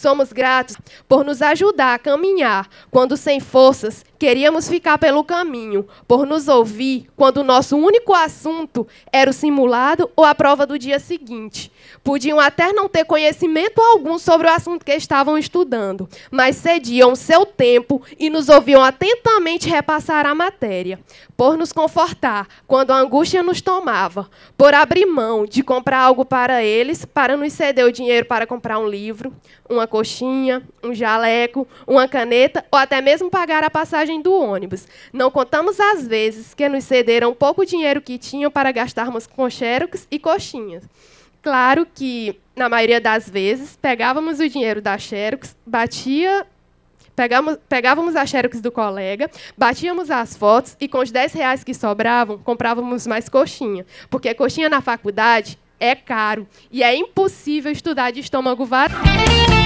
Somos gratos por nos ajudar a caminhar quando sem forças Queríamos ficar pelo caminho, por nos ouvir quando o nosso único assunto era o simulado ou a prova do dia seguinte. Podiam até não ter conhecimento algum sobre o assunto que estavam estudando, mas cediam seu tempo e nos ouviam atentamente repassar a matéria, por nos confortar quando a angústia nos tomava, por abrir mão de comprar algo para eles, para nos ceder o dinheiro para comprar um livro, uma coxinha, um jaleco, uma caneta ou até mesmo pagar a passagem do ônibus. Não contamos as vezes que nos cederam pouco dinheiro que tinham para gastarmos com xerox e coxinhas. Claro que, na maioria das vezes, pegávamos o dinheiro da xerox, batia Pegamos, pegávamos a xerox do colega, batíamos as fotos e, com os 10 reais que sobravam, comprávamos mais coxinha. Porque coxinha na faculdade é caro e é impossível estudar de estômago vazio.